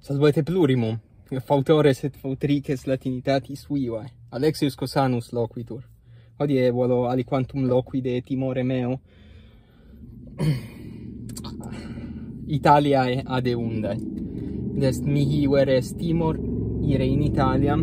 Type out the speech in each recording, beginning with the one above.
Salvete plurimum, fautores et fautrices latinitatis vivae. Alexius Cosanus loquitur. Hodie volo aliquantum loquide timore meo. Italiae eundae. Dest mihi vere est timor ire in Italia.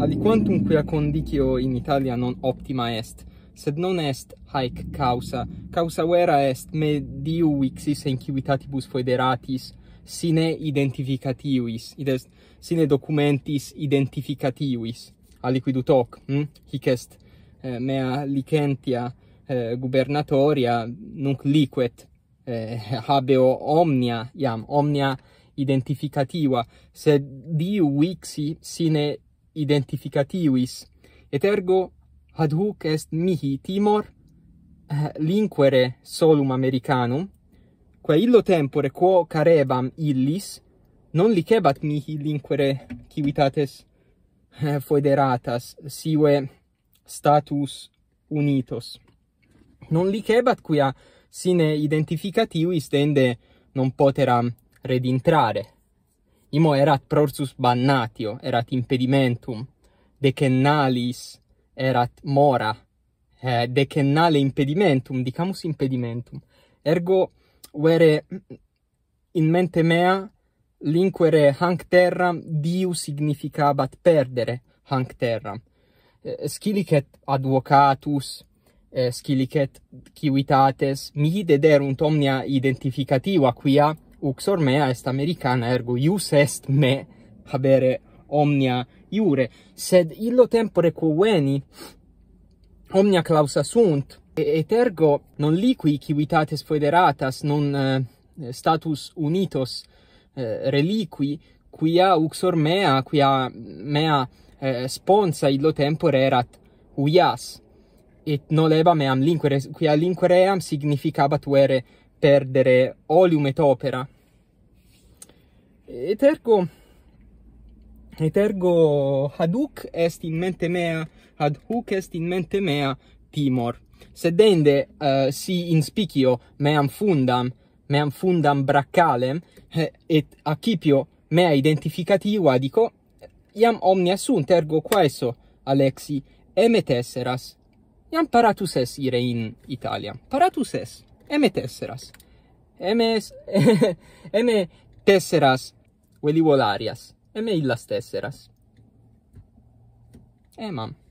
aliquantum quia condicio in Italia non optima est, sed non est haec causa. Causa vera est me diu vixis in civitatibus foederatis, sine identificativis id est sine documentis identificativis aliquid ut hoc hm hic est eh, mea licentia eh, gubernatoria nunc liquet eh, habeo omnia iam omnia identificativa sed diu vixi sine identificativis et ergo ad hoc est mihi timor eh, linquere solum americanum quae illo tempore quo carebam illis, non licebat mihi linquere civitates eh, foederatas, sive status unitos. Non licebat quia sine identificativis tende non poteram redintrare. Imo erat prorsus bannatio, erat impedimentum, decennalis erat mora, eh, decennale impedimentum, dicamus impedimentum. Ergo, vere in mente mea linquere hanc terram diu significabat perdere hanc terram eh, scilicet advocatus eh, scilicet civitates mihi dederunt omnia identificativa quia uxor mea est americana ergo ius est me habere omnia iure sed illo tempore quo veni omnia clausa sunt et ergo non liqui civitates foederatas non eh, status unitos eh, reliqui quia uxor mea quia mea eh, sponsa illo tempore erat uias et noleva meam linquere quia linquere significabat uere perdere olium et opera et ergo et ergo ad hoc est in mente mea ad hoc est in mente mea timor sedende uh, si in spicio meam fundam meam fundam braccalem eh, et accipio mea identificativa dico iam omnia sunt ergo quaeso alexi emet esseras iam paratus es ire in italia paratus es emet esseras emes eme tesseras velivolarias. e me illas tesseras. E eh, mam.